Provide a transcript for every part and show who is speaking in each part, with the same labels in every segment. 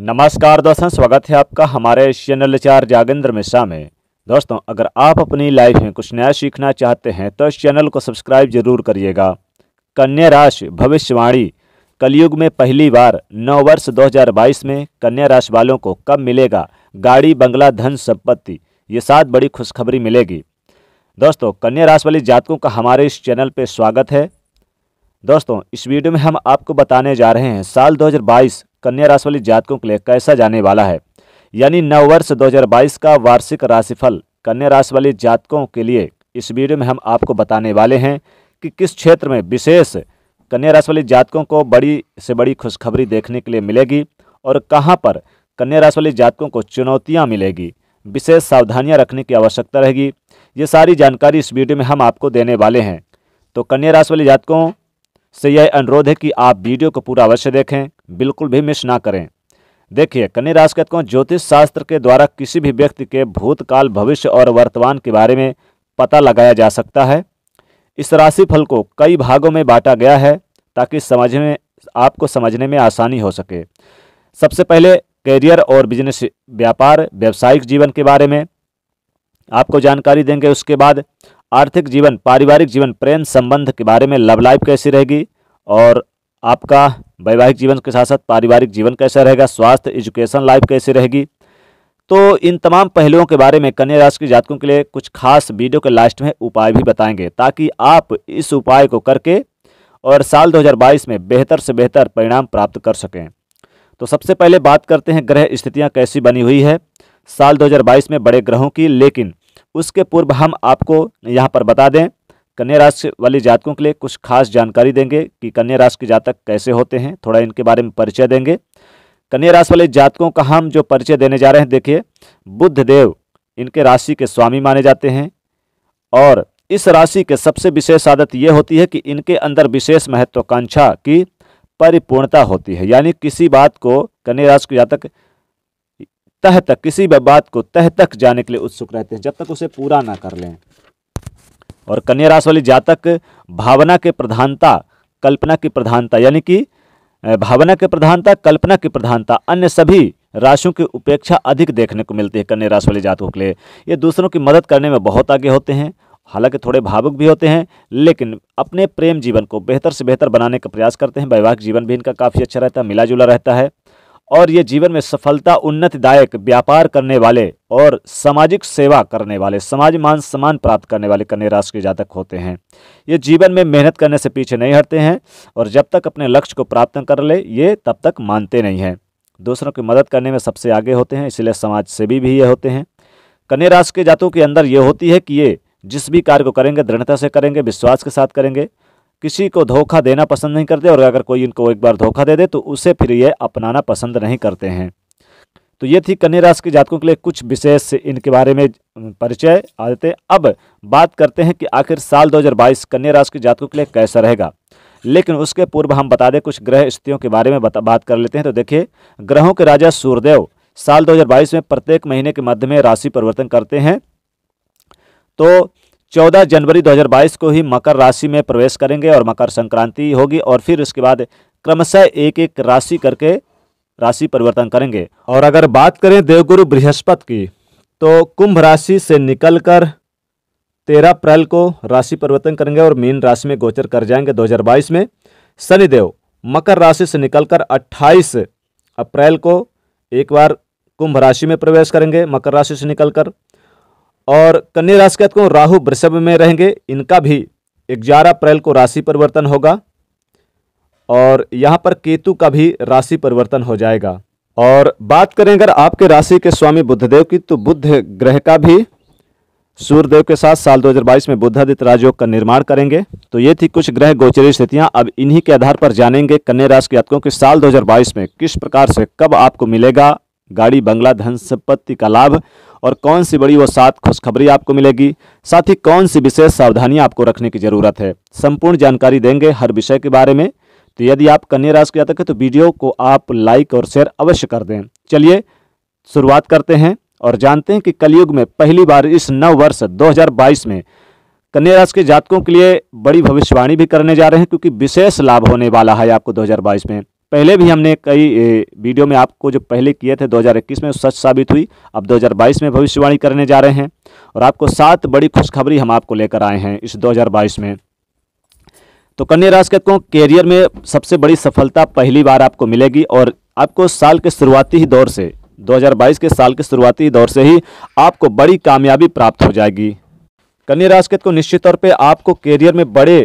Speaker 1: नमस्कार दोस्तों स्वागत है आपका हमारे चैनल चार जागेंद्र मिश्रा में दोस्तों अगर आप अपनी लाइफ में कुछ नया सीखना चाहते हैं तो इस चैनल को सब्सक्राइब जरूर करिएगा कन्या राशि भविष्यवाणी कलयुग में पहली बार नौ वर्ष 2022 में कन्या राशि वालों को कब मिलेगा गाड़ी बंगला धन संपत्ति ये सात बड़ी खुशखबरी मिलेगी दोस्तों कन्या राशि वाले जातकों का हमारे इस चैनल पर स्वागत है दोस्तों इस वीडियो में हम आपको बताने जा रहे हैं साल 2022 कन्या राशि वाली जातकों के लिए कैसा जाने वाला है यानी नववर्ष 2022 का वार्षिक राशिफल कन्या राशि वाली जातकों के लिए इस वीडियो में हम आपको बताने वाले हैं कि किस क्षेत्र में विशेष कन्या राशि वाले जातकों को बड़ी से बड़ी खुशखबरी देखने के लिए मिलेगी और कहाँ पर कन्या राशि वाले जातकों को चुनौतियाँ मिलेगी विशेष सावधानियाँ रखने की आवश्यकता रहेगी ये सारी जानकारी इस वीडियो में हम आपको देने वाले हैं तो कन्या राशि वाले जातकों से यह अनुरोध है कि आप वीडियो को पूरा अवश्य देखें बिल्कुल भी मिस ना करें देखिए कन्या राशि को ज्योतिष शास्त्र के द्वारा किसी भी व्यक्ति के भूतकाल भविष्य और वर्तमान के बारे में पता लगाया जा सकता है इस राशि फल को कई भागों में बांटा गया है ताकि समझ में आपको समझने में आसानी हो सके सबसे पहले करियर और बिजनेस व्यापार व्यावसायिक जीवन के बारे में आपको जानकारी देंगे उसके बाद आर्थिक जीवन पारिवारिक जीवन प्रेम संबंध के बारे में लव लाइफ कैसी रहेगी और आपका वैवाहिक जीवन के साथ साथ पारिवारिक जीवन कैसा रहेगा स्वास्थ्य एजुकेशन लाइफ कैसी रहेगी तो इन तमाम पहलुओं के बारे में कन्या राशि के जातकों के लिए कुछ खास वीडियो के लास्ट में उपाय भी बताएंगे ताकि आप इस उपाय को करके और साल 2022 में बेहतर से बेहतर परिणाम प्राप्त कर सकें तो सबसे पहले बात करते हैं ग्रह स्थितियाँ कैसी बनी हुई है साल दो में बड़े ग्रहों की लेकिन उसके पूर्व हम आपको यहाँ पर बता दें कन्या राशि वाले जातकों के लिए कुछ खास जानकारी देंगे कि कन्या राशि के जातक कैसे होते हैं थोड़ा इनके बारे में परिचय देंगे कन्या राशि वाले जातकों का हम जो परिचय देने जा रहे हैं देखिए बुद्ध देव इनके राशि के स्वामी माने जाते हैं और इस राशि के सबसे विशेष आदत ये होती है कि इनके अंदर विशेष महत्वाकांक्षा की परिपूर्णता होती है यानी किसी बात को कन्या राशि के जातक तह तक किसी भी बात को तह तक जाने के लिए उत्सुक रहते हैं जब तक उसे पूरा ना कर लें और कन्या राशि वाले जातक भावना के प्रधानता कल्पना की प्रधानता यानी कि भावना की प्रधानता कल्पना की प्रधानता अन्य सभी राशियों की उपेक्षा अधिक देखने को मिलती है कन्या राशि वाले जातकों के लिए ये दूसरों की मदद करने में बहुत आगे होते हैं हालांकि थोड़े भावुक भी होते हैं लेकिन अपने प्रेम जीवन को बेहतर से बेहतर बनाने का प्रयास करते हैं वैवाहिक जीवन भी इनका काफ़ी अच्छा रहता है मिला जुला रहता है और ये जीवन में सफलता उन्नतिदायक व्यापार करने वाले और सामाजिक सेवा करने वाले समाज मान सम्मान प्राप्त करने वाले कन्या राशि के जातक होते हैं ये जीवन में मेहनत करने से पीछे नहीं हटते हैं और जब तक अपने लक्ष्य को प्राप्त कर ले ये तब तक मानते नहीं हैं दूसरों की मदद करने में सबसे आगे होते हैं इसलिए समाज सेवी भी ये होते हैं कन्या राशि के जातकों के अंदर ये होती है कि ये जिस भी कार्य को करेंगे दृढ़ता से करेंगे विश्वास के साथ करेंगे किसी को धोखा देना पसंद नहीं करते और अगर कोई इनको एक बार धोखा दे दे तो उसे फिर ये अपनाना पसंद नहीं करते हैं तो ये थी कन्या राशि के जातकों के लिए कुछ विशेष इनके बारे में परिचय आदतें अब बात करते हैं कि आखिर साल 2022 कन्या राशि के जातकों के लिए कैसा रहेगा लेकिन उसके पूर्व हम बता दें कुछ ग्रह स्थितियों के बारे में बात कर लेते हैं तो देखिए ग्रहों के राजा सूर्यदेव साल दो में प्रत्येक महीने के मध्य में राशि परिवर्तन करते हैं तो 14 जनवरी 2022 को ही मकर राशि में प्रवेश करेंगे और मकर संक्रांति होगी और फिर उसके बाद क्रमशः एक एक राशि करके राशि परिवर्तन करेंगे और अगर बात करें देवगुरु बृहस्पति की तो कुंभ राशि से निकलकर 13 अप्रैल को राशि परिवर्तन करेंगे और मीन राशि में गोचर कर जाएंगे 2022 में शनिदेव मकर राशि से निकलकर 28 अप्रैल को एक बार कुंभ राशि में प्रवेश करेंगे मकर राशि से निकलकर और कन्या राशि के राहु वृषभ में रहेंगे इनका भी ग्यारह अप्रैल को राशि परिवर्तन होगा और यहाँ पर केतु का भी राशि परिवर्तन हो जाएगा और बात करें अगर आपके राशि के स्वामी बुद्धदेव की तो बुद्ध ग्रह का भी सूर्यदेव के साथ साल 2022 में बुद्धादित्य राजयोग का निर्माण करेंगे तो ये थी कुछ ग्रह गोचरी स्थितियाँ अब इन्हीं के आधार पर जानेंगे कन्या राशि के यात्रकों के साल 2022 में किस प्रकार से कब आपको मिलेगा गाड़ी बंगला धन संपत्ति का लाभ और कौन सी बड़ी व सात खुशखबरी आपको मिलेगी साथ ही कौन सी विशेष सावधानियां आपको रखने की जरूरत है संपूर्ण जानकारी देंगे हर विषय के बारे में तो यदि आप कन्या राशि के जातक है तो वीडियो को आप लाइक और शेयर अवश्य कर दें चलिए शुरुआत करते हैं और जानते हैं कि कलयुग में पहली बार इस नव वर्ष 2022 में कन्या राशि के जातकों के लिए बड़ी भविष्यवाणी भी करने जा रहे हैं क्योंकि विशेष लाभ होने वाला है आपको 2022 में पहले भी हमने कई वीडियो में आपको जो पहले किए थे 2021 में सच साबित हुई अब 2022 में भविष्यवाणी करने जा रहे हैं और आपको सात बड़ी खुशखबरी हम आपको लेकर आए हैं इस 2022 में तो कन्या राशि को कैरियर में सबसे बड़ी सफलता पहली बार आपको मिलेगी और आपको साल के शुरुआती ही दौर से 2022 के साल के शुरुआती दौर से ही आपको बड़ी कामयाबी प्राप्त हो जाएगी कन्या राशि को निश्चित तौर पर आपको कैरियर में बड़े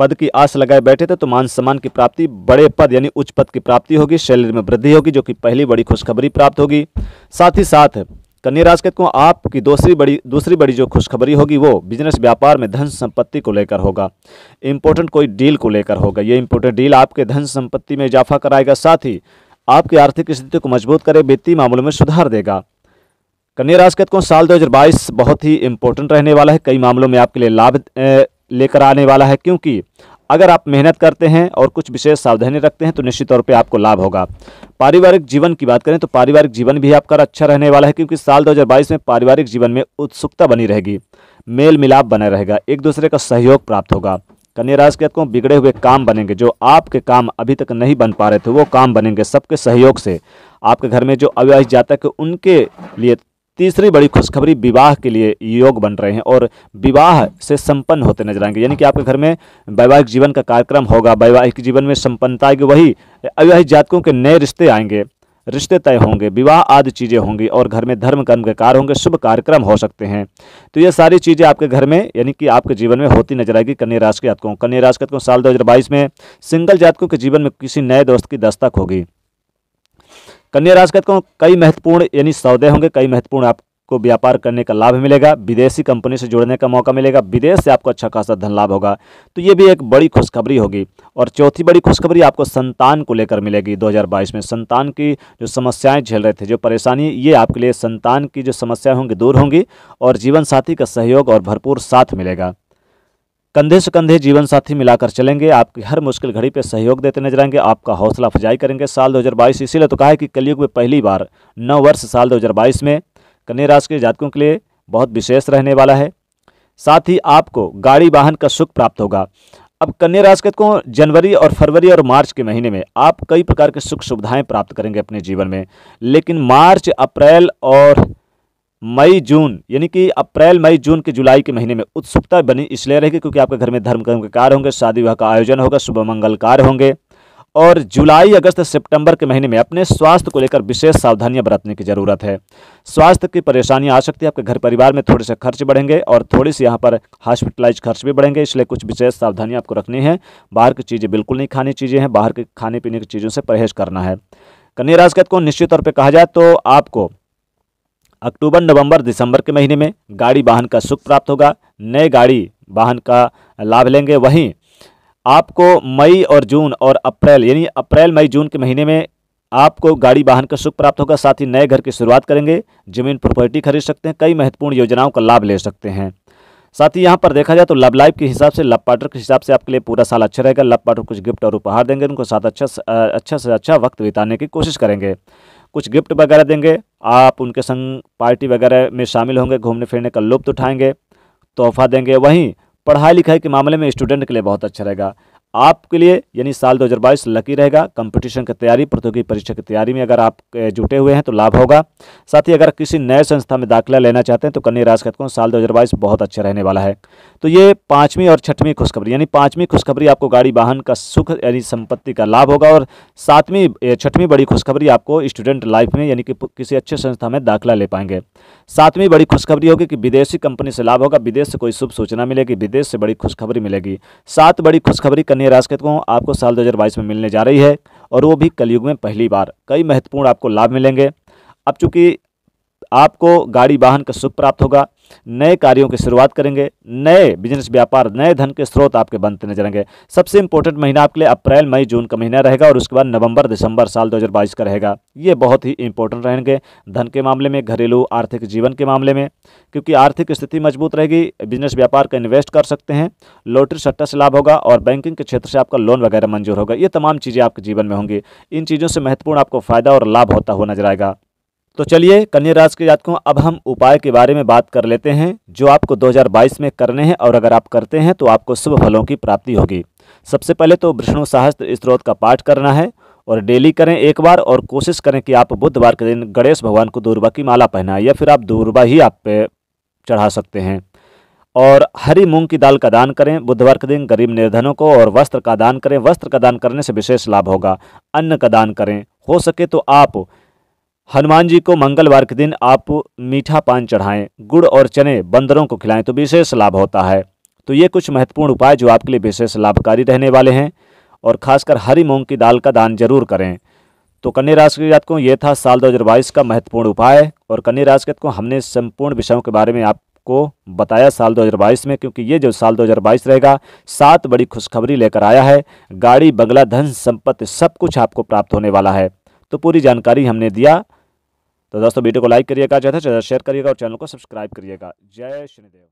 Speaker 1: पद की आस लगाए बैठे थे तो मान सम्मान की प्राप्ति बड़े पद यानी उच्च पद की प्राप्ति होगी शैलरी में वृद्धि होगी जो कि पहली बड़ी खुशखबरी प्राप्त होगी साथ ही साथ कन्या राजकेत को आपकी दूसरी बड़ी दूसरी बड़ी जो खुशखबरी होगी वो बिजनेस व्यापार में धन संपत्ति को लेकर होगा इम्पोर्टेंट कोई डील को लेकर होगा ये इम्पोर्टेंट डील आपके धन संपत्ति में इजाफा कराएगा साथ ही आपकी आर्थिक स्थिति को मजबूत करे वित्तीय मामलों में सुधार देगा कन्या राशि को साल दो बहुत ही इंपॉर्टेंट रहने वाला है कई मामलों में आपके लिए लाभ लेकर आने वाला है क्योंकि अगर आप मेहनत करते हैं और कुछ विशेष सावधानी रखते हैं तो निश्चित तौर पे आपको लाभ होगा पारिवारिक जीवन की बात करें तो पारिवारिक जीवन भी आपका अच्छा रहने वाला है क्योंकि साल 2022 में पारिवारिक जीवन में उत्सुकता बनी रहेगी मेल मिलाप बना रहेगा एक दूसरे का सहयोग प्राप्त होगा कन्या राज के को बिगड़े हुए काम बनेंगे जो आपके काम अभी तक नहीं बन पा रहे थे वो काम बनेंगे सबके सहयोग से आपके घर में जो अविवाहित जातक उनके लिए तीसरी बड़ी खुशखबरी विवाह के लिए योग बन रहे हैं और विवाह से संपन्न होते नजर आएंगे यानी कि आपके घर में वैवाहिक जीवन का कार्यक्रम होगा वैवाहिक जीवन में संपन्नता आएगी वही अविवाहित जातकों के नए रिश्ते आएंगे रिश्ते तय होंगे विवाह आदि चीज़ें होंगी और घर में धर्म कर्म के कार्य होंगे शुभ कार्यक्रम हो सकते हैं तो ये सारी चीज़ें आपके घर में यानी कि आपके जीवन में होती नजर आएगी कन्या राशि के जातकों कन्या राशि के जातकों साल 2022 में सिंगल जातकों के जीवन में किसी नए दोस्त की दस्तक होगी कन्या राशि को कई महत्वपूर्ण यानी सौदे होंगे कई महत्वपूर्ण आपको व्यापार करने का लाभ मिलेगा विदेशी कंपनी से जुड़ने का मौका मिलेगा विदेश से आपको अच्छा खासा धन लाभ होगा तो ये भी एक बड़ी खुशखबरी होगी और चौथी बड़ी खुशखबरी आपको संतान को लेकर मिलेगी 2022 में संतान की जो समस्याएं झेल रहे थे जो परेशानी ये आपके लिए संतान की जो समस्याएं होंगी दूर होंगी और जीवन साथी का सहयोग और भरपूर साथ मिलेगा कंधे से कंधे जीवन साथी मिलाकर चलेंगे आपकी हर मुश्किल घड़ी पर सहयोग देते नजर आएंगे आपका हौसला अफजाई करेंगे साल 2022 इसीलिए तो कहा है कि कलयुग में पहली बार नौ वर्ष साल 2022 में कन्या राशि के जातकों के लिए बहुत विशेष रहने वाला है साथ ही आपको गाड़ी वाहन का सुख प्राप्त होगा अब कन्या राशि को जनवरी और फरवरी और मार्च के महीने में आप कई प्रकार के सुख सुविधाएँ प्राप्त करेंगे अपने जीवन में लेकिन मार्च अप्रैल और मई जून यानी कि अप्रैल मई जून के जुलाई के महीने में उत्सुकता बनी इसलिए रहेगी क्योंकि आपके घर में धर्म कर्म के कार्य होंगे शादी विवाह का आयोजन होगा शुभ मंगल कार्य होंगे और जुलाई अगस्त सितंबर के महीने में अपने स्वास्थ्य को लेकर विशेष सावधानियां बरतने की जरूरत है स्वास्थ्य की परेशानियां आ सकती है आपके घर परिवार में थोड़े से खर्च बढ़ेंगे और थोड़ी सी यहाँ पर हॉस्पिटलाइज खर्च भी बढ़ेंगे इसलिए कुछ विशेष सावधानियां आपको रखनी है बाहर की चीज़ें बिल्कुल नहीं खानी चीज़ें हैं बाहर के खाने पीने की चीज़ों से परहेज करना है कन्या राशि को निश्चित तौर पर कहा जाए तो आपको अक्टूबर नवंबर दिसंबर के महीने में गाड़ी वाहन का सुख प्राप्त होगा नए गाड़ी वाहन का लाभ लेंगे वहीं आपको मई और जून और अप्रैल यानी अप्रैल मई जून के महीने में आपको गाड़ी वाहन का सुख प्राप्त होगा साथ ही नए घर की शुरुआत करेंगे जमीन प्रॉपर्टी खरीद सकते हैं कई महत्वपूर्ण योजनाओं का लाभ ले सकते हैं साथ ही यहाँ पर देखा जाए तो लव लाइफ के हिसाब से लव पार्टनर के हिसाब से आपके लिए पूरा साल अच्छा रहेगा लव पार्टनर कुछ गिफ्ट और उपहार देंगे उनको साथ अच्छा अच्छा से अच्छा वक्त बिताने की कोशिश करेंगे कुछ गिफ्ट वगैरह देंगे आप उनके संग पार्टी वगैरह में शामिल होंगे घूमने फिरने का लुप्त उठाएंगे तोहफा देंगे वहीं पढ़ाई लिखाई के मामले में स्टूडेंट के लिए बहुत अच्छा रहेगा आपके लिए यानी साल 2022 लकी रहेगा कंपटीशन की तैयारी प्रतियोगी परीक्षा की तैयारी में अगर आप जुटे हुए हैं तो लाभ होगा साथ ही अगर किसी नए संस्था में दाखिला लेना चाहते हैं तो कन्या राशि जातकों साल 2022 बहुत अच्छा रहने वाला है तो ये पाँचवीं और छठवीं खुशखबरी यानी पाँचवीं खुशखबरी आपको गाड़ी वाहन का सुख यानी संपत्ति का लाभ होगा और सातवीं छठवीं बड़ी खुशखबरी आपको स्टूडेंट लाइफ में यानी कि किसी अच्छे संस्था में दाखिला ले पाएंगे सातवीं बड़ी खुशखबरी होगी कि विदेशी कंपनी से लाभ होगा विदेश से कोई शुभ सूचना मिलेगी विदेश से बड़ी खुशखबरी मिलेगी सात बड़ी खुशखबरी कन्या राशि को आपको साल 2022 में मिलने जा रही है और वो भी कलयुग में पहली बार कई महत्वपूर्ण आपको लाभ मिलेंगे अब चूँकि आपको गाड़ी वाहन का सुख प्राप्त होगा नए कार्यों की शुरुआत करेंगे नए बिजनेस व्यापार नए धन के स्रोत आपके बनते नजर आएंगे सबसे इंपॉर्टेंट महीना आपके लिए अप्रैल मई जून का महीना रहेगा और उसके बाद नवंबर दिसंबर साल 2022 का रहेगा ये बहुत ही इंपॉर्टेंट रहेंगे धन के मामले में घरेलू आर्थिक जीवन के मामले में क्योंकि आर्थिक स्थिति मजबूत रहेगी बिजनेस व्यापार का इन्वेस्ट कर सकते हैं लॉटरी सट्टा से लाभ होगा और बैंकिंग के क्षेत्र से आपका लोन वगैरह मंजूर होगा ये तमाम चीज़ें आपके जीवन में होंगी इन चीज़ों से महत्वपूर्ण आपको फायदा और लाभ होता हुआ नजर आएगा तो चलिए कन्या राशि के जातकों अब हम उपाय के बारे में बात कर लेते हैं जो आपको 2022 में करने हैं और अगर आप करते हैं तो आपको शुभ फलों की प्राप्ति होगी सबसे पहले तो विष्णु सहस्त्र स्त्रोत का पाठ करना है और डेली करें एक बार और कोशिश करें कि आप बुधवार के दिन गणेश भगवान को दूरबा की माला पहनाएं या फिर आप दूरबा ही आप पे चढ़ा सकते हैं और हरी मूंग की दाल का दान करें बुधवार के दिन गरीब निर्धनों को और वस्त्र का दान करें वस्त्र का दान करने से विशेष लाभ होगा अन्न का दान करें हो सके तो आप हनुमान जी को मंगलवार के दिन आप मीठा पान चढ़ाएं गुड़ और चने बंदरों को खिलाएं तो विशेष लाभ होता है तो ये कुछ महत्वपूर्ण उपाय जो आपके लिए विशेष लाभकारी रहने वाले हैं और खासकर हरी मूंग की दाल का दान जरूर करें तो कन्या राशि के जातकों ये था साल 2022 का महत्वपूर्ण उपाय और कन्या राशि के जातकों हमने संपूर्ण विषयों के बारे में आपको बताया साल 2022 में क्योंकि ये जो साल 2022 रहेगा सात बड़ी खुशखबरी लेकर आया है गाड़ी बंगला धन संपत्ति सब कुछ आपको प्राप्त होने वाला है तो पूरी जानकारी हमने दिया तो दोस्तों वीडियो को लाइक करिएगा ज़्यादा से ज़्यादा शेयर करिएगा और चैनल को सब्सक्राइब करिएगा जय श्रीदेव